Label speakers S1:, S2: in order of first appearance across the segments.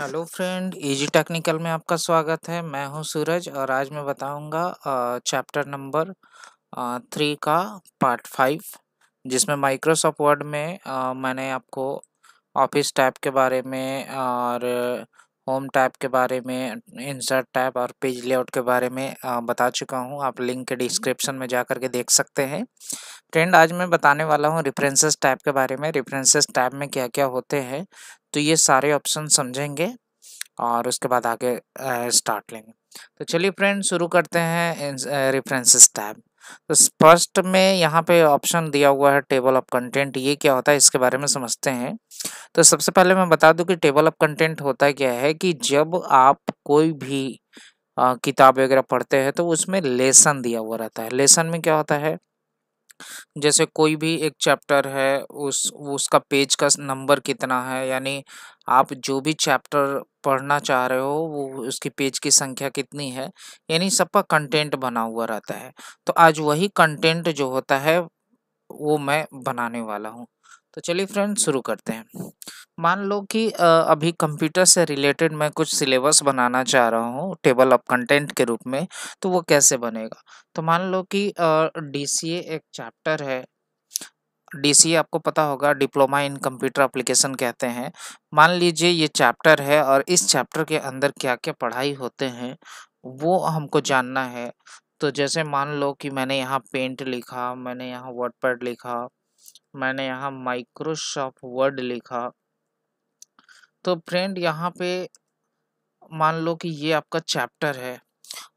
S1: hello friend easy technical में आपका स्वागत है मैं हूं सूरज और आज मैं बताऊंगा चैप्टर नंबर थ्री का पार्ट फाइव जिसमें माइक्रोसॉफ्ट वर्ड में आ, मैंने आपको ऑफिस टैब के बारे में और होम टैब के बारे में इंसर्ट टैब और पेज लेआउट के बारे में बता चुका हूँ आप लिंक के डिस्क्रिप्शन में जा कर के देख सकते हैं फ्रेंड आज मैं बताने वाला हूँ रेफरेंसेस टैब के बारे में रेफरेंसेस टैब में क्या क्या होते हैं तो ये सारे ऑप्शन समझेंगे और उसके बाद आगे स्टार्ट लेंगे तो चलिए फ्रेंड शुरू करते हैं रेफरेंसेस टैब तो फर्स्ट में यहाँ पे ऑप्शन दिया हुआ है टेबल ऑफ कंटेंट ये क्या होता है इसके बारे में समझते हैं तो सबसे पहले मैं बता दूं कि टेबल ऑफ कंटेंट होता क्या है कि जब आप कोई भी किताब वगैरह पढ़ते हैं तो उसमें लेसन दिया हुआ रहता है लेसन में क्या होता है जैसे कोई भी एक चैप्टर है उस उसका पेज का नंबर कितना है यानी आप जो भी चैप्टर पढ़ना चाह रहे हो वो उसकी पेज की संख्या कितनी है यानी सबका कंटेंट बना हुआ रहता है तो आज वही कंटेंट जो होता है वो मैं बनाने वाला हूँ तो चलिए फ्रेंड शुरू करते हैं मान लो कि अभी कंप्यूटर से रिलेटेड मैं कुछ सिलेबस बनाना चाह रहा हूँ टेबल ऑफ कंटेंट के रूप में तो वो कैसे बनेगा तो मान लो कि डी एक चैप्टर है डी आपको पता होगा डिप्लोमा इन कंप्यूटर एप्लीकेशन कहते हैं मान लीजिए ये चैप्टर है और इस चैप्टर के अंदर क्या क्या पढ़ाई होते हैं वो हमको जानना है तो जैसे मान लो कि मैंने यहाँ पेंट लिखा मैंने यहाँ वर्ड लिखा मैंने यहाँ माइक्रोसॉफ्ट वर्ड लिखा तो फ्रेंड यहाँ पे मान लो कि ये आपका चैप्टर है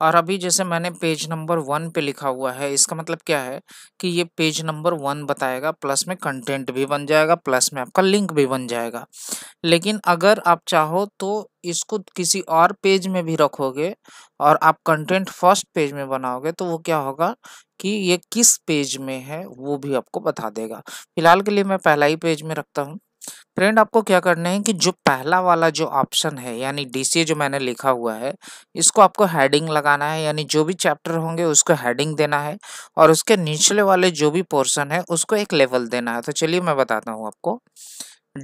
S1: और अभी जैसे मैंने पेज नंबर वन पे लिखा हुआ है इसका मतलब क्या है कि ये पेज नंबर वन बताएगा प्लस में कंटेंट भी बन जाएगा प्लस में आपका लिंक भी बन जाएगा लेकिन अगर आप चाहो तो इसको किसी और पेज में भी रखोगे और आप कंटेंट फर्स्ट पेज में बनाओगे तो वो क्या होगा कि ये किस पेज में है वो भी आपको बता देगा फिलहाल के लिए मैं पहला ही पेज में रखता हूँ फ्रेंड आपको क्या करना है कि जो पहला वाला जो ऑप्शन है यानी डीसीए जो मैंने लिखा हुआ है इसको आपको हेडिंग लगाना है यानी जो भी चैप्टर होंगे उसको हेडिंग देना है और उसके निचले वाले जो भी पोर्शन है उसको एक लेवल देना है तो चलिए मैं बताता हूँ आपको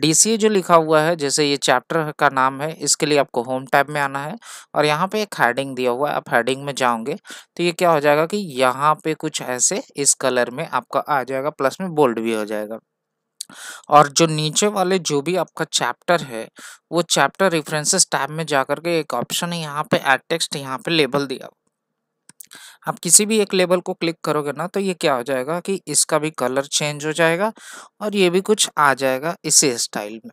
S1: डी जो लिखा हुआ है जैसे ये चैप्टर का नाम है इसके लिए आपको होम टैब में आना है और यहाँ पे एक हेडिंग दिया हुआ है आप हेडिंग में जाओगे तो ये क्या हो जाएगा कि यहाँ पे कुछ ऐसे इस कलर में आपका आ जाएगा प्लस में बोल्ड भी हो जाएगा और जो नीचे वाले जो भी आपका चैप्टर है वो चैप्टर रेफरेंसेस टैब में जाकर के एक ऑप्शन है यहाँ पे एड टेक्स्ट यहाँ पे लेबल दिया आप किसी भी एक लेबल को क्लिक करोगे ना तो ये क्या हो जाएगा कि इसका भी कलर चेंज हो जाएगा और ये भी कुछ आ जाएगा इसी स्टाइल में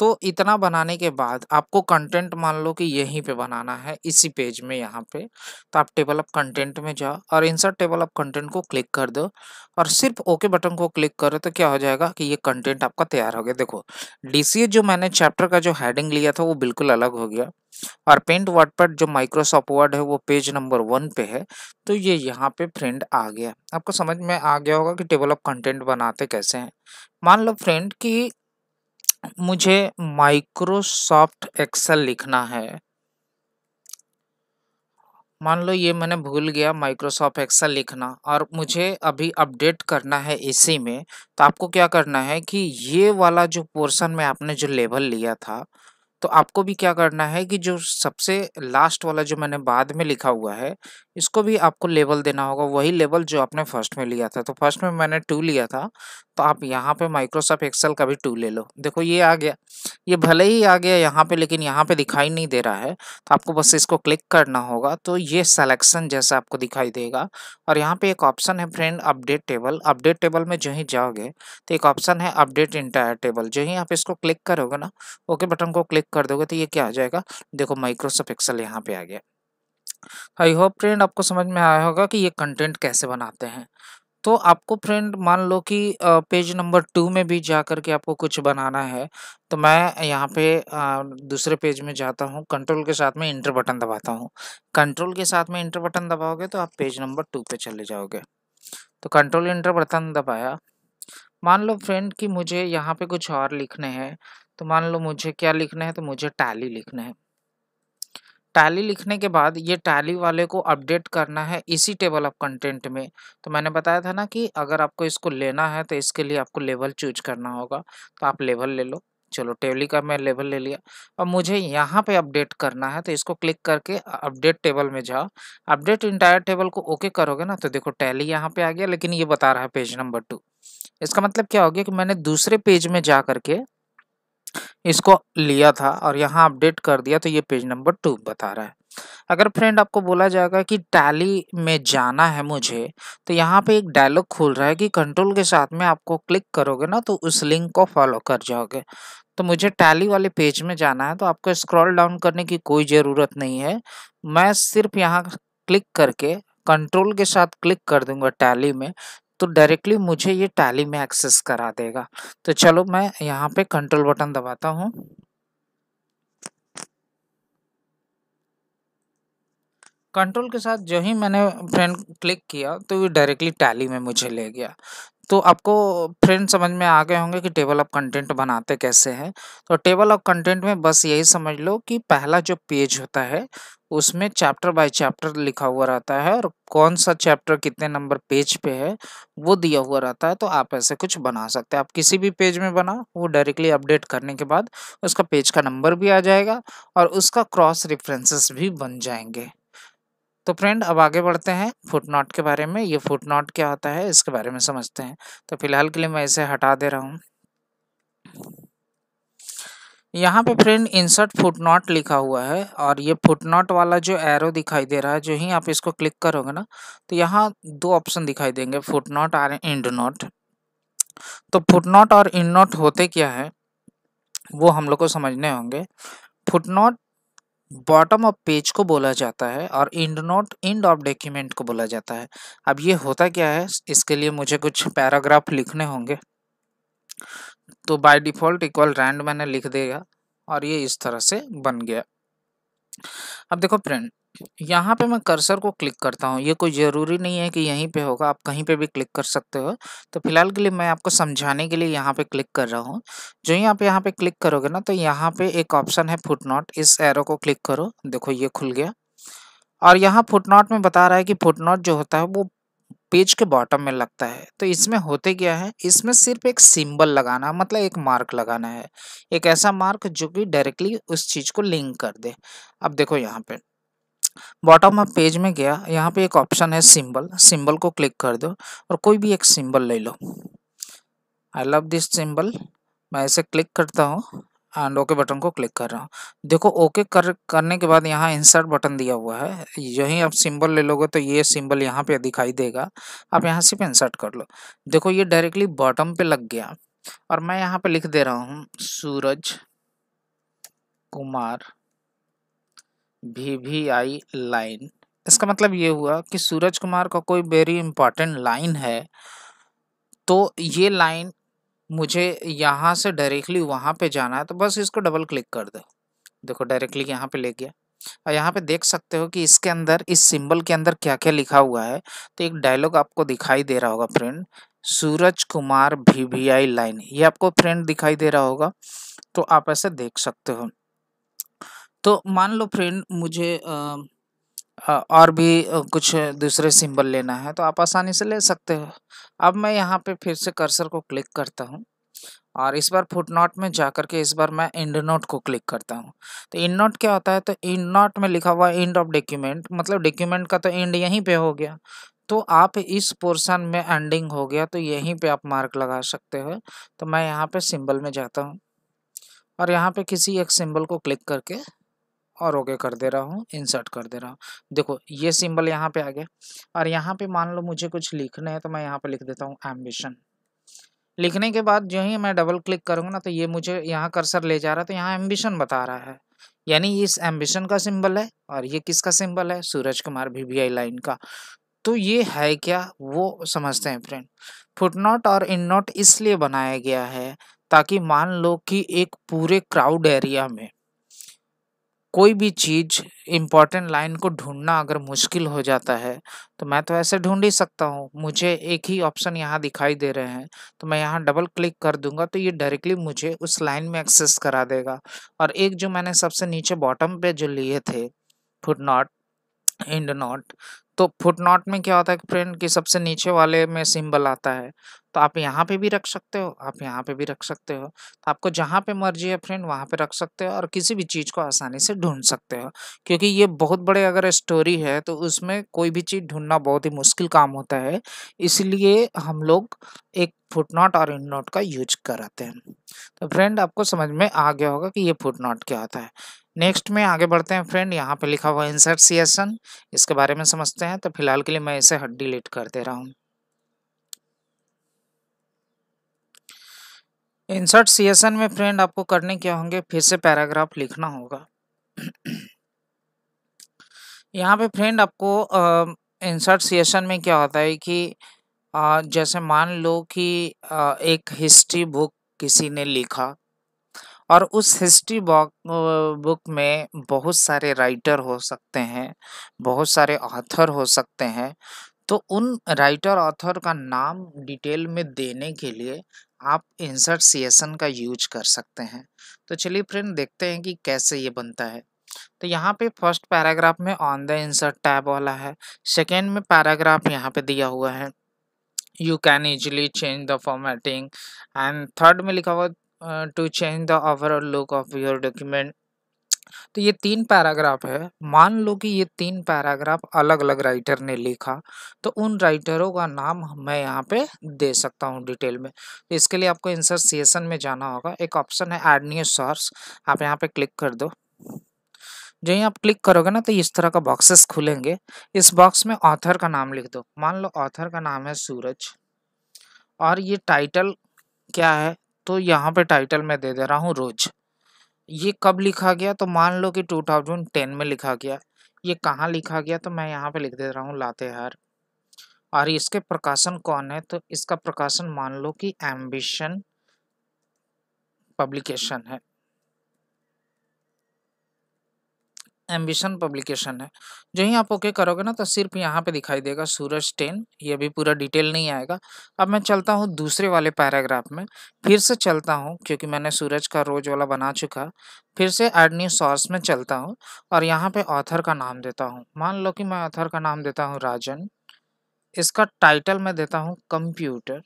S1: तो इतना बनाने के बाद आपको कंटेंट मान लो कि यहीं पे बनाना है इसी पेज में यहाँ पे तो आप टेबल ऑफ कंटेंट में जाओ और इंसर्ट टेबल ऑफ कंटेंट को क्लिक कर दो और सिर्फ ओके बटन को क्लिक करो तो क्या हो जाएगा कि ये कंटेंट आपका तैयार हो गया देखो डी जो मैंने चैप्टर का जो हैडिंग लिया था वो बिल्कुल अलग हो गया और पेंट वर्ड पर जो माइक्रोसॉफ्ट वर्ड है वो पेज नंबर वन पे है तो ये यहाँ पे फ्रेंड आ गया आपको समझ में आ गया होगा कि टेबल ऑफ कंटेंट बनाते कैसे हैं मान लो फ्रेंड कि मुझे माइक्रोसॉफ्ट एक्सेल लिखना है मान लो ये मैंने भूल गया माइक्रोसॉफ्ट एक्सेल लिखना और मुझे अभी अपडेट करना है इसी में तो आपको क्या करना है कि ये वाला जो पोर्शन में आपने जो लेवल लिया था तो आपको भी क्या करना है कि जो सबसे लास्ट वाला जो मैंने बाद में लिखा हुआ है इसको भी आपको लेवल देना होगा वही लेवल जो आपने फर्स्ट में लिया था तो फर्स्ट में मैंने टू लिया था तो आप यहाँ पे माइक्रोसॉफ्ट एक्सेल का भी टू ले लो देखो ये आ गया ये भले ही आ गया यहाँ पे लेकिन यहाँ पे दिखाई नहीं दे रहा है तो आपको बस इसको क्लिक करना होगा तो ये सलेक्शन जैसा आपको दिखाई देगा और यहाँ पे एक ऑप्शन है friend update table update table में जो ही जाओगे तो एक ऑप्शन है अपडेट इंटायर टेबल जो ही आप इसको क्लिक करोगे ना ओके बटन को क्लिक कर दोगे तो ये क्या आ जाएगा देखो माइक्रोसॉफ्ट एक्सेल यहाँ पे आ गया आई होप फ्रेंड आपको समझ में आया होगा कि ये कंटेंट कैसे बनाते हैं तो आपको फ्रेंड मान लो कि पेज नंबर टू में भी जा कर के आपको कुछ बनाना है तो मैं यहाँ पे दूसरे पेज में जाता हूँ कंट्रोल के साथ में इंटर बटन दबाता हूँ कंट्रोल के साथ में इंटर बटन दबाओगे तो आप पेज नंबर टू पे चले जाओगे तो कंट्रोल इंटर बटन दबाया मान लो फ्रेंड कि मुझे यहाँ पे कुछ और लिखने हैं तो मान लो मुझे क्या लिखना है तो मुझे टैली लिखना है टैली लिखने के बाद ये टैली वाले को अपडेट करना है इसी टेबल ऑफ कंटेंट में तो मैंने बताया था ना कि अगर आपको इसको लेना है तो इसके लिए आपको लेवल चूज करना होगा तो आप लेवल ले लो चलो टेबली का मैं लेवल ले लिया अब मुझे यहाँ पे अपडेट करना है तो इसको क्लिक करके अपडेट टेबल में जाओ अपडेट इंटायर टेबल को ओके करोगे ना तो देखो टैली यहाँ पे आ गया लेकिन ये बता रहा है पेज नंबर टू इसका मतलब क्या हो गया कि मैंने दूसरे पेज में जा करके इसको लिया था और यहाँ अपडेट कर दिया तो ये पेज नंबर टू बता रहा है अगर फ्रेंड आपको बोला जाएगा कि टैली में जाना है मुझे तो यहाँ पे एक डायलॉग खुल रहा है कि कंट्रोल के साथ में आपको क्लिक करोगे ना तो उस लिंक को फॉलो कर जाओगे तो मुझे टैली वाले पेज में जाना है तो आपको स्क्रॉल डाउन करने की कोई ज़रूरत नहीं है मैं सिर्फ यहाँ क्लिक करके कंट्रोल के साथ क्लिक कर दूंगा टैली में तो डायरेक्टली मुझे ये टैली में एक्सेस करा देगा तो चलो मैं यहाँ पे कंट्रोल बटन दबाता हूँ कंट्रोल के साथ जो ही मैंने फ्रेंड क्लिक किया तो ये डायरेक्टली टैली में मुझे ले गया तो आपको फ्रेंड समझ में आ गए होंगे कि टेबल ऑफ कंटेंट बनाते कैसे हैं तो टेबल ऑफ कंटेंट में बस यही समझ लो कि पहला जो पेज होता है उसमें चैप्टर बाय चैप्टर लिखा हुआ रहता है और कौन सा चैप्टर कितने नंबर पेज पे है वो दिया हुआ रहता है तो आप ऐसे कुछ बना सकते हैं आप किसी भी पेज में बना वो डायरेक्टली अपडेट करने के बाद उसका पेज का नंबर भी आ जाएगा और उसका क्रॉस रेफरेंसेस भी बन जाएंगे तो फ्रेंड अब आगे बढ़ते हैं फुट के बारे में ये फुट क्या होता है इसके बारे में समझते हैं तो फिलहाल के लिए मैं इसे हटा दे रहा हूँ यहाँ पे फ्रेंड इंसर्ट फुट लिखा हुआ है और ये फुट वाला जो एरो दिखाई दे रहा है जो ही आप इसको क्लिक करोगे ना तो यहाँ दो ऑप्शन दिखाई देंगे फुट और इंड नॉट तो फुट और इंड नोट होते क्या है वो हम लोग को समझने होंगे फुट बॉटम ऑफ पेज को बोला जाता है और endnote end of document को बोला जाता है अब ये होता क्या है इसके लिए मुझे कुछ पैराग्राफ लिखने होंगे तो बाय डिफ़ॉल्ट इक्वल रैंड मैंने लिख देगा और ये इस तरह से बन गया अब देखो फ्रेंड यहाँ पे मैं कर्सर को क्लिक करता हूँ ये कोई ज़रूरी नहीं है कि यहीं पे होगा आप कहीं पे भी क्लिक कर सकते हो तो फिलहाल के लिए मैं आपको समझाने के लिए यहाँ पे क्लिक कर रहा हूँ जो ही आप यहाँ पे क्लिक करोगे ना तो यहाँ पे एक ऑप्शन है फुट नॉट इस एरो को क्लिक करो देखो ये खुल गया और यहाँ फुट नॉट में बता रहा है कि फुट नॉट जो होता है वो पेज के बॉटम में लगता है तो इसमें होते क्या है इसमें सिर्फ एक सिंबल लगाना मतलब एक मार्क लगाना है एक ऐसा मार्क जो कि डायरेक्टली उस चीज़ को लिंक कर दे अब देखो यहाँ पे बॉटम ऑफ पेज में गया यहाँ पे एक ऑप्शन है सिंबल सिंबल को क्लिक कर दो और कोई भी एक सिंबल ले लो आई लव दिस सिंबल मैं ऐसे क्लिक करता हूँ एंड ओके बटन को क्लिक कर रहा हूँ देखो ओके okay कर करने के बाद यहाँ इंसर्ट बटन दिया हुआ है यही आप सिंबल ले लोगे तो ये सिंबल यहाँ पे दिखाई देगा आप यहाँ सिर्फ इंसर्ट कर लो देखो ये डायरेक्टली बॉटम पे लग गया और मैं यहाँ पे लिख दे रहा हूँ Suraj Kumar V V I line इसका मतलब ये हुआ कि सूरज कुमार का कोई वेरी इम्पोर्टेंट लाइन है तो ये लाइन मुझे यहाँ से डायरेक्टली वहाँ पे जाना है तो बस इसको डबल क्लिक कर दो देखो डायरेक्टली यहाँ पे ले गया और यहाँ पे देख सकते हो कि इसके अंदर इस सिंबल के अंदर क्या क्या लिखा हुआ है तो एक डायलॉग आपको दिखाई दे रहा होगा friend Suraj Kumar V V I line ये आपको फ्रेंड दिखाई दे रहा होगा तो आप ऐसे देख सकते हो तो मान लो फ्रेंड मुझे आ, और भी कुछ दूसरे सिंबल लेना है तो आप आसानी से ले सकते हो अब मैं यहाँ पे फिर से कर्सर को क्लिक करता हूँ और इस बार फुट नोट में जा कर के इस बार मैं इंड नोट को क्लिक करता हूँ तो इंड नोट क्या होता है तो इंड नोट में लिखा हुआ एंड ऑफ डॉक्यूमेंट मतलब डॉक्यूमेंट का तो एंड यहीं पे हो गया तो आप इस पोर्शन में एंडिंग हो गया तो यहीं पे आप मार्क लगा सकते हो तो मैं यहाँ पे सिंबल में जाता हूँ और यहाँ पे किसी एक सिंबल को क्लिक करके और ओके कर दे रहा हूँ इंसर्ट कर दे रहा हूँ देखो ये सिंबल यहाँ पे आ गया और यहाँ पे मान लो मुझे कुछ लिखना है तो मैं यहाँ पे लिख देता हूँ एम्बिशन लिखने के बाद जो ही मैं डबल क्लिक करूँगा ना तो ये मुझे यहाँ कर्सर ले जा रहा है तो यहाँ एम्बिशन बता रहा है यानी इस एम्बिशन का सिंबल है और ये किसका सिंबल है सूरज कुमार वी लाइन का तो ये है क्या वो समझते हैं फ्रेंड फुटनोट और नोट इसलिए बनाया गया है ताकि मान लो कि एक पूरे क्राउड एरिया में कोई भी चीज़ इम्पॉर्टेंट लाइन को ढूंढना अगर मुश्किल हो जाता है तो मैं तो ऐसे ढूंढ ही सकता हूँ मुझे एक ही ऑप्शन यहाँ दिखाई दे रहे हैं तो मैं यहाँ डबल क्लिक कर दूंगा तो ये डायरेक्टली मुझे उस लाइन में एक्सेस करा देगा और एक जो मैंने सबसे नीचे बॉटम पे जो लिए थे फुट नॉट इंड नॉट तो फुट नॉट में क्या होता है कि फ्रेंड कि सबसे नीचे वाले में सिम्बल आता है तो आप यहाँ पे भी रख सकते हो आप यहाँ पे भी रख सकते हो तो आपको जहाँ पे मर्जी है फ्रेंड वहाँ पे रख सकते हो और किसी भी चीज़ को आसानी से ढूंढ सकते हो क्योंकि ये बहुत बड़े अगर स्टोरी है तो उसमें कोई भी चीज़ ढूंढना बहुत ही मुश्किल काम होता है इसलिए हम लोग एक फुटनोट और इन नोट का यूज कराते हैं तो फ्रेंड आपको समझ में आ गया होगा कि ये फुटनोट क्या होता है नेक्स्ट में आगे बढ़ते हैं फ्रेंड यहाँ पे लिखा हुआ इंसर्ट सिएशन इसके बारे में समझते हैं तो फिलहाल के लिए मैं इसे डिलीट कर दे रहा हूँ इंसर्ट सीएसएन में फ्रेंड आपको करने क्या होंगे फिर से पैराग्राफ लिखना होगा यहाँ पे फ्रेंड आपको इंसर्ट सीएसएन में क्या होता है कि आ, जैसे मान लो कि आ, एक हिस्ट्री बुक किसी ने लिखा और उस हिस्ट्री बुक बुक में बहुत सारे राइटर हो सकते हैं बहुत सारे ऑथर हो सकते हैं तो उन राइटर ऑथर का नाम डिटेल में देने के लिए आप इंसर्ट सी एस एन का यूज कर सकते हैं तो चलिए फ्रेंड देखते हैं कि कैसे ये बनता है तो यहाँ पे फर्स्ट पैराग्राफ में ऑन द इंसर्ट टैब वाला है सेकेंड में पैराग्राफ यहाँ पे दिया हुआ है you can easily change the formatting and third में लिखा हुआ to change the overall look of your document तो ये तीन पैराग्राफ है मान लो कि ये तीन पैराग्राफ अलग अलग राइटर ने लिखा तो उन राइटरों का नाम मैं यहाँ पे दे सकता हूँ डिटेल में तो इसके लिए आपको इंसर्सिएशन में जाना होगा एक ऑप्शन है एड न्यू सोर्स आप यहाँ पे क्लिक कर दो जो ही आप क्लिक करोगे ना तो इस तरह का बॉक्सेस खुलेंगे इस बॉक्स में ऑथर का नाम लिख दो मान लो ऑथर का नाम है सूरज और ये टाइटल क्या है तो यहाँ पे टाइटल मैं दे दे रहा हूँ रोज ये कब लिखा गया तो मान लो कि 2010 में लिखा गया ये कहाँ लिखा गया तो मैं यहाँ पे लिख दे रहा हूँ लातेहार और इसके प्रकाशन कौन है तो इसका प्रकाशन मान लो कि एम्बिशन पब्लिकेशन है एम्बिशन पब्लिकेशन है जो ही आप ओके करोगे ना तो सिर्फ यहाँ पे दिखाई देगा सूरज टेन ये भी पूरा डिटेल नहीं आएगा अब मैं चलता हूँ दूसरे वाले पैराग्राफ में फिर से चलता हूँ क्योंकि मैंने सूरज का रोज वाला बना चुका फिर से एड न्यू सॉर्स में चलता हूँ और यहाँ पे ऑथर का नाम देता हूँ मान लो कि मैं ऑथर का नाम देता हूँ राजन इसका टाइटल मैं देता हूँ कंप्यूटर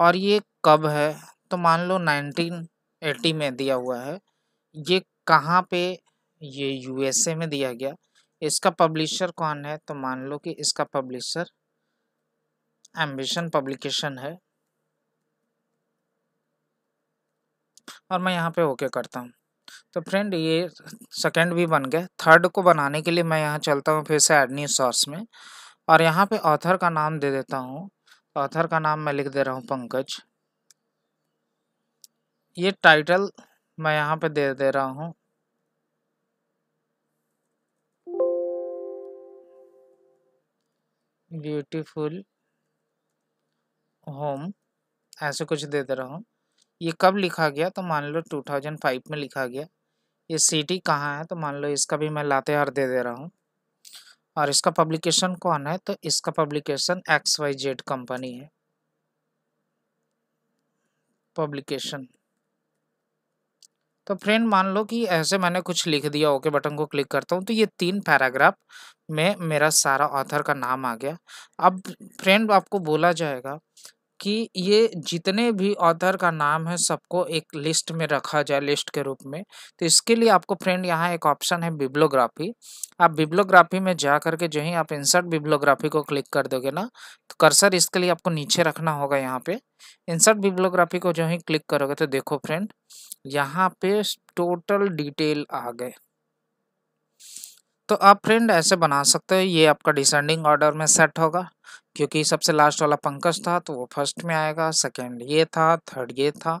S1: और ये कब है तो मान लो एटी में दिया हुआ है ये कहाँ पे ये यूएसए में दिया गया इसका पब्लिशर कौन है तो मान लो कि इसका पब्लिशर एम्बिशन पब्लिकेशन है और मैं यहाँ पे ओके करता हूँ तो फ्रेंड ये सेकंड भी बन गया थर्ड को बनाने के लिए मैं यहाँ चलता हूँ फिर से एड न्यू सोर्स में और यहाँ पे ऑथर का नाम दे देता हूँ ऑथर का नाम मैं लिख दे रहा हूँ पंकज ये टाइटल मैं यहाँ पे दे दे रहा हूँ ब्यूटीफुल होम ऐसे कुछ दे दे रहा हूँ ये कब लिखा गया तो मान लो 2005 में लिखा गया ये सिटी कहाँ है तो मान लो इसका भी मैं लातेहार दे दे रहा हूँ और इसका पब्लिकेशन कौन है तो इसका publication X Y Z company है पब्लिकेशन तो फ्रेंड मान लो कि ऐसे मैंने कुछ लिख दिया ओके बटन को क्लिक करता हूँ तो ये तीन पैराग्राफ में मेरा सारा ऑथर का नाम आ गया अब फ्रेंड आपको बोला जाएगा कि ये जितने भी ऑथर का नाम है सबको एक लिस्ट में रखा जाए लिस्ट के रूप में तो इसके लिए आपको फ्रेंड यहाँ एक ऑप्शन है बिब्लोग्राफी आप बिब्लोग्राफी में जा करके जो ही आप इंसर्ट बिब्लोग्राफी को क्लिक कर दोगे ना तो कर्सर इसके लिए आपको नीचे रखना होगा यहाँ पे इंसर्ट बिब्लोग्राफी को जो ही क्लिक करोगे तो देखो फ्रेंड यहाँ पे टोटल डिटेल आ गए तो आप फ्रेंड ऐसे बना सकते हो ये आपका डिसेंडिंग ऑर्डर में सेट होगा क्योंकि सबसे लास्ट वाला पंकज था तो वो फर्स्ट में आएगा सेकंड ये था थर्ड ये था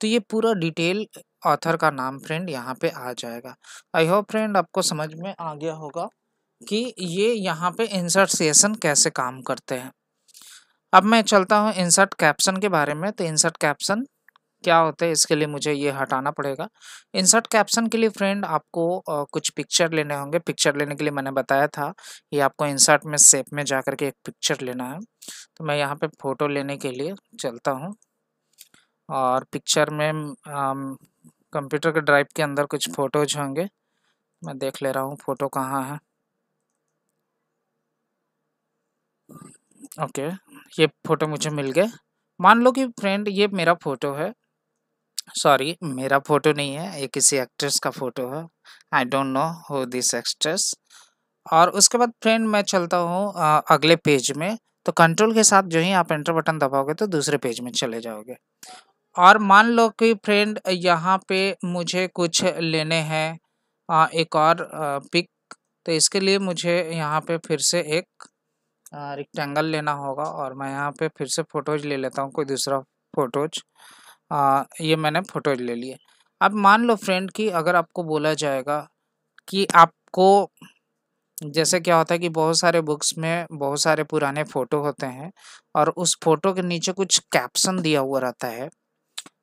S1: तो ये पूरा डिटेल ऑथर का नाम फ्रेंड यहाँ पे आ जाएगा आई होप फ्रेंड आपको समझ में आ गया होगा कि ये यहाँ पे इंसर्ट सेशन कैसे काम करते हैं अब मैं चलता हूँ इंसर्ट कैप्शन के बारे में तो इंसर्ट कैप्शन क्या होता है इसके लिए मुझे ये हटाना पड़ेगा इंसर्ट कैप्शन के लिए फ्रेंड आपको कुछ पिक्चर लेने होंगे पिक्चर लेने के लिए मैंने बताया था ये आपको इंसर्ट में सेप में जा करके एक पिक्चर लेना है तो मैं यहाँ पे फ़ोटो लेने के लिए चलता हूँ और पिक्चर में कंप्यूटर के ड्राइव के अंदर कुछ फ़ोटोज होंगे मैं देख ले रहा हूँ फ़ोटो कहाँ है ओके okay, ये फ़ोटो मुझे मिल गए मान लो कि फ्रेंड ये मेरा फ़ोटो है सॉरी मेरा फोटो नहीं है ये किसी एक्ट्रेस का फोटो है I don't know who this actress और उसके बाद फ्रेंड मैं चलता हूँ अगले पेज में तो कंट्रोल के साथ जो ही आप एंटर बटन दबाओगे तो दूसरे पेज में चले जाओगे और मान लो कि फ्रेंड यहाँ पे मुझे कुछ लेने हैं एक और पिक तो इसके लिए मुझे यहाँ पे फिर से एक रिक्टेंगल लेना होगा और मैं यहाँ पे फिर से फ़ोटोज ले लेता हूँ कोई दूसरा फ़ोटोज आ, ये मैंने फोटो ले लिए अब मान लो फ्रेंड कि अगर आपको बोला जाएगा कि आपको जैसे क्या होता है कि बहुत सारे बुक्स में बहुत सारे पुराने फ़ोटो होते हैं और उस फोटो के नीचे कुछ कैप्शन दिया हुआ रहता है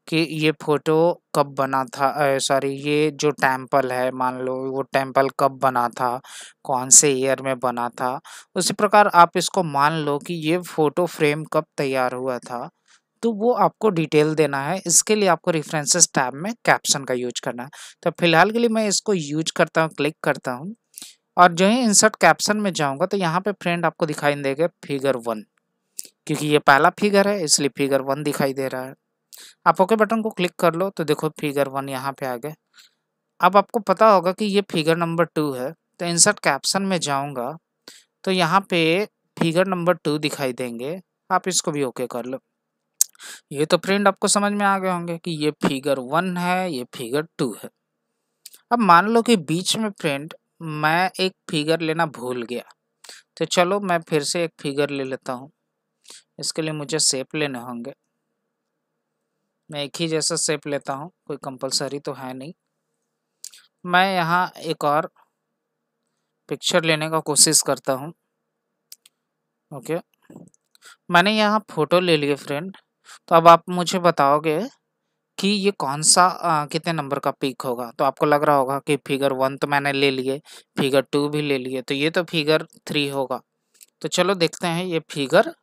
S1: कि ये फ़ोटो कब बना था सॉरी ये जो टेंपल है मान लो वो टेंपल कब बना था कौन से ईयर में बना था उसी प्रकार आप इसको मान लो कि ये फ़ोटो फ्रेम कब तैयार हुआ था तो वो आपको डिटेल देना है इसके लिए आपको रेफरेंसेस टैब में कैप्शन का यूज करना है तो फिलहाल के लिए मैं इसको यूज करता हूँ क्लिक करता हूँ और जो है इंसर्ट कैप्शन में जाऊँगा तो यहाँ पे फ्रेंड आपको दिखाई देगा फिगर वन क्योंकि ये पहला फिगर है इसलिए फिगर वन दिखाई दे रहा है आप ओके बटन को क्लिक कर लो तो देखो फिगर वन यहाँ पे आ गए अब आपको पता होगा कि ये फिगर नंबर टू है तो इंसर्ट कैप्शन में जाऊँगा तो यहाँ पे फिगर नंबर टू दिखाई देंगे आप इसको भी ओके कर लो ये तो प्रिंट आपको समझ में आ गए होंगे कि ये फिगर वन है ये फिगर टू है अब मान लो कि बीच में प्रिंट मैं एक फिगर लेना भूल गया तो चलो मैं फिर से एक फिगर ले लेता हूँ इसके लिए मुझे सेप लेने होंगे मैं एक ही जैसा सेप लेता हूँ कोई कंपलसरी तो है नहीं मैं यहाँ एक और पिक्चर लेने का कोशिश करता हूँ ओके मैंने यहाँ फ़ोटो ले लिए फ्रेंड तो अब आप मुझे बताओगे कि ये कौन सा आ, कितने नंबर का पीक होगा तो आपको लग रहा होगा कि फिगर वन तो मैंने ले लिए फिगर टू भी ले लिए तो ये तो फिगर थ्री होगा तो चलो देखते हैं ये फिगर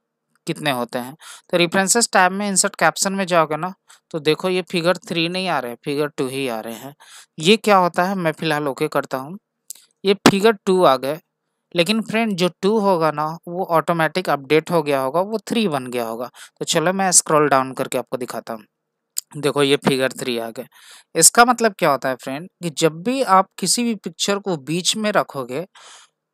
S1: कितने होते हैं तो रिफ्रेंसेस टैब में इंसर्ट कैप्शन में जाओगे ना तो देखो ये फिगर थ्री नहीं आ रहे हैं फिगर टू ही आ रहे हैं ये क्या होता है मैं फ़िलहाल ओके करता हूँ ये फिगर टू आ गए लेकिन फ्रेंड जो टू होगा ना वो ऑटोमेटिक अपडेट हो गया होगा वो थ्री बन गया होगा तो चलो मैं स्क्रॉल डाउन करके आपको दिखाता हूँ देखो ये फिगर थ्री आ गया इसका मतलब क्या होता है फ्रेंड कि जब भी आप किसी भी पिक्चर को बीच में रखोगे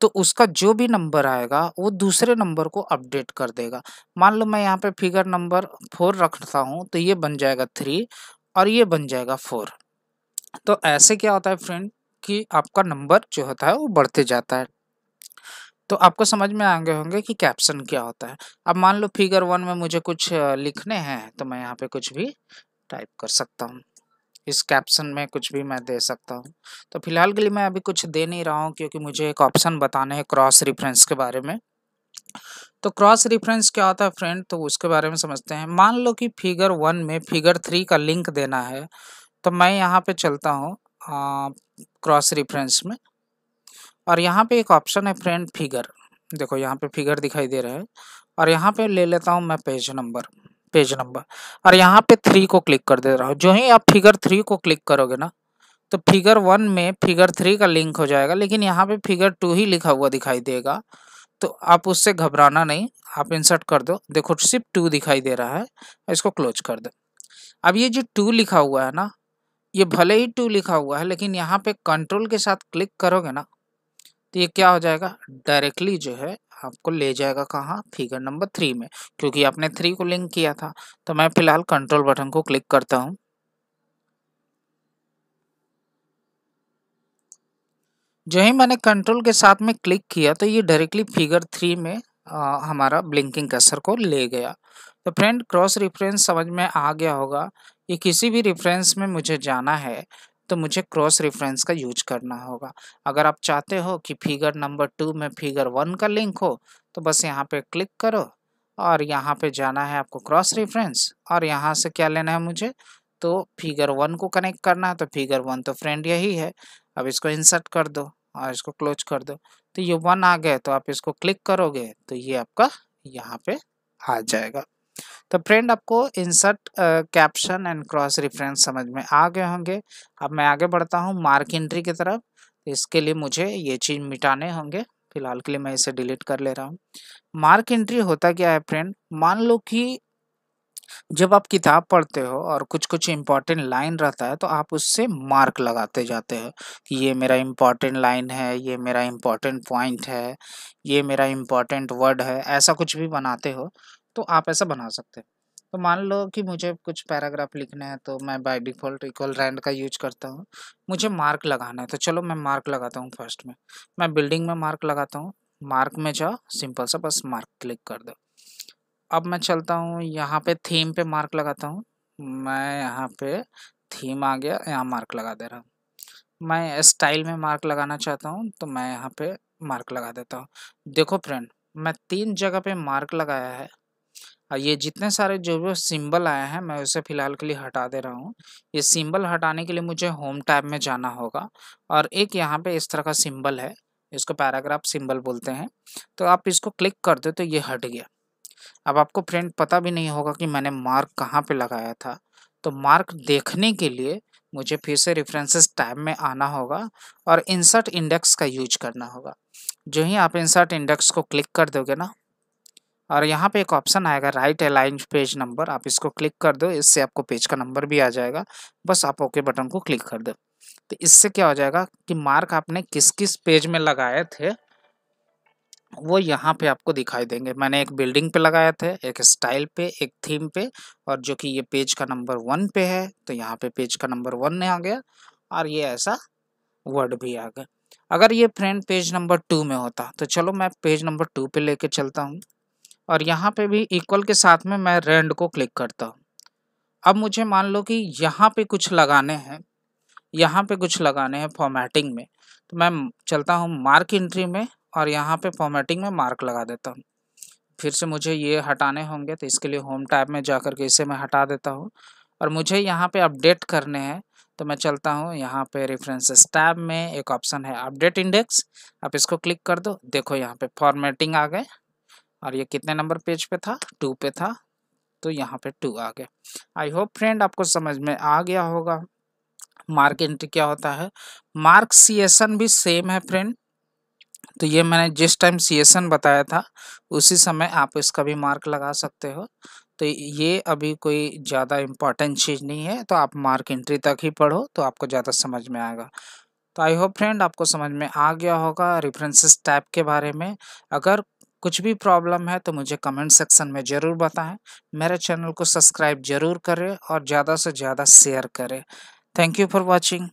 S1: तो उसका जो भी नंबर आएगा वो दूसरे नंबर को अपडेट कर देगा मान लो मैं यहाँ पे फिगर नंबर फोर रखता हूँ तो ये बन जाएगा थ्री और ये बन जाएगा फोर तो ऐसे क्या होता है फ्रेंड कि आपका नंबर जो होता है वो बढ़ते जाता है तो आपको समझ में आ गए होंगे कि कैप्शन क्या होता है अब मान लो फिगर वन में मुझे कुछ लिखने हैं तो मैं यहाँ पे कुछ भी टाइप कर सकता हूँ इस कैप्शन में कुछ भी मैं दे सकता हूँ तो फिलहाल के लिए मैं अभी कुछ दे नहीं रहा हूँ क्योंकि मुझे एक ऑप्शन बताने हैं क्रॉस रिफरेंस के बारे में तो क्रॉस रिफरेंस क्या होता है फ्रेंड तो उसके बारे में समझते हैं मान लो कि फिगर वन में फिगर थ्री का लिंक देना है तो मैं यहाँ पे चलता हूँ क्रॉस रिफरेंस में और यहाँ पे एक ऑप्शन है फ्रेंड फिगर देखो यहाँ पे फिगर दिखाई दे रहा है और यहाँ पे ले लेता हूँ मैं पेज नंबर पेज नंबर और यहाँ पे थ्री को क्लिक कर दे रहा हूँ जो ही आप फिगर थ्री को क्लिक करोगे ना तो फिगर वन में फिगर थ्री का लिंक हो जाएगा लेकिन यहाँ पे फिगर टू ही लिखा हुआ दिखाई देगा तो आप उससे घबराना नहीं आप इंसर्ट कर दो देखो सिर्फ टू दिखाई दे रहा है इसको क्लोज कर दो अब ये जो टू लिखा हुआ है ना ये भले ही टू लिखा हुआ है लेकिन यहाँ पे कंट्रोल के साथ क्लिक करोगे ना तो ये क्या हो जाएगा डायरेक्टली जो है आपको ले जाएगा कहाँ फिगर नंबर थ्री में क्योंकि आपने थ्री को लिंक किया था तो मैं फिलहाल कंट्रोल बटन को क्लिक करता हूँ जो ही मैंने कंट्रोल के साथ में क्लिक किया तो ये डायरेक्टली फिगर थ्री में आ, हमारा ब्लिंकिंग कैसर को ले गया तो फ्रेंड क्रॉस रेफरेंस समझ में आ गया होगा ये किसी भी रेफरेंस में मुझे जाना है तो मुझे क्रॉस रेफरेंस का यूज करना होगा अगर आप चाहते हो कि फिगर नंबर टू में फिगर वन का लिंक हो तो बस यहाँ पे क्लिक करो और यहाँ पे जाना है आपको क्रॉस रेफरेंस और यहाँ से क्या लेना है मुझे तो फिगर वन को कनेक्ट करना है तो फिगर वन तो फ्रेंड यही है अब इसको इंसर्ट कर दो और इसको क्लोज कर दो तो ये वन आ गए तो आप इसको क्लिक करोगे तो ये आपका यहाँ पे आ जाएगा तो फ्रेंड आपको insert caption and cross reference समझ में आ गए होंगे अब मैं आगे बढ़ता हूँ मार्क एंट्री की तरफ इसके लिए मुझे ये चीज़ मिटाने होंगे फिलहाल के लिए मैं इसे डिलीट कर ले रहा हूँ मार्क एंट्री होता क्या है फ्रेंड मान लो कि जब आप किताब पढ़ते हो और कुछ कुछ इम्पॉर्टेंट लाइन रहता है तो आप उससे मार्क लगाते जाते हो कि ये मेरा इम्पॉर्टेंट लाइन है ये मेरा इम्पॉर्टेंट पॉइंट है ये मेरा इम्पॉर्टेंट वर्ड है ऐसा कुछ भी बनाते हो तो आप ऐसा बना सकते हैं तो मान लो कि मुझे कुछ पैराग्राफ लिखना है तो मैं बाय डिफ़ॉल्ट इक्वल रैंड का यूज करता हूँ मुझे मार्क लगाना है तो चलो मैं मार्क लगाता हूँ फर्स्ट में मैं बिल्डिंग में मार्क लगाता हूँ मार्क में जाओ सिंपल सा बस मार्क क्लिक कर दो अब मैं चलता हूँ यहाँ पे थीम पे मार्क लगाता हूँ मैं यहाँ पे थीम आ गया यहाँ मार्क लगा दे रहा हूँ मैं स्टाइल में मार्क लगाना चाहता हूँ तो मैं यहाँ पे मार्क लगा देता हूँ देखो फ्रेंड मैं तीन जगह पे मार्क लगाया है ये जितने सारे जो भी सिंबल आए हैं मैं उसे फ़िलहाल के लिए हटा दे रहा हूँ ये सिंबल हटाने के लिए मुझे होम टैब में जाना होगा और एक यहाँ पे इस तरह का सिंबल है इसको पैराग्राफ सिंबल बोलते हैं तो आप इसको क्लिक कर दो तो ये हट गया अब आपको फ्रेंड पता भी नहीं होगा कि मैंने मार्क कहाँ पर लगाया था तो मार्क देखने के लिए मुझे फिर से रेफरेंसेस टैब में आना होगा और इंसर्ट इंडेक्स का यूज करना होगा जो ही आप इंसर्ट इंडेक्स को क्लिक कर दोगे ना और यहाँ पे एक ऑप्शन आएगा राइट अलाइन पेज नंबर आप इसको क्लिक कर दो इससे आपको पेज का नंबर भी आ जाएगा बस आप ओके बटन को क्लिक कर दो तो इससे क्या हो जाएगा कि मार्क आपने किस किस पेज में लगाए थे वो यहाँ पे आपको दिखाई देंगे मैंने एक बिल्डिंग पे लगाया थे एक स्टाइल पे एक थीम पे और जो कि ये पेज का नंबर वन पे है तो यहाँ पे पेज का नंबर वन आ गया और ये ऐसा वर्ड भी आ गया अगर ये फ्रेंड पेज नंबर टू में होता तो चलो मैं पेज नंबर टू पे लेके चलता हूँ और यहाँ पे भी इक्वल के साथ में मैं रेंड को क्लिक करता हूँ अब मुझे मान लो कि यहाँ पे कुछ लगाने हैं यहाँ पे कुछ लगाने हैं फॉर्मेटिंग में तो मैं चलता हूँ मार्क इंट्री में और यहाँ पे फॉर्मेटिंग में मार्क लगा देता हूँ फिर से मुझे ये हटाने होंगे तो इसके लिए होम टैब में जा के इसे मैं हटा देता हूँ और मुझे यहाँ पर अपडेट करने हैं तो मैं चलता हूँ यहाँ पे रेफरेंसेस टैब में एक ऑप्शन है अपडेट इंडेक्स आप इसको क्लिक कर दो देखो यहाँ पे फॉर्मेटिंग आ गए और ये कितने नंबर पेज पे था टू पे था तो यहाँ पे टू आ गया आई होप फ्रेंड आपको समझ में आ गया होगा मार्क एंट्री क्या होता है मार्क एन भी सेम है फ्रेंड तो ये मैंने जिस टाइम एन बताया था उसी समय आप इसका भी मार्क लगा सकते हो तो ये अभी कोई ज़्यादा इम्पॉर्टेंट चीज़ नहीं है तो आप मार्क एंट्री तक ही पढ़ो तो आपको ज़्यादा समझ में आएगा तो आई होप फ्रेंड आपको समझ में आ गया होगा रेफरेंसेस टाइप के बारे में अगर कुछ भी प्रॉब्लम है तो मुझे कमेंट सेक्शन में ज़रूर बताएं मेरे चैनल को सब्सक्राइब ज़रूर करें और ज़्यादा से ज़्यादा शेयर करें थैंक यू फॉर वॉचिंग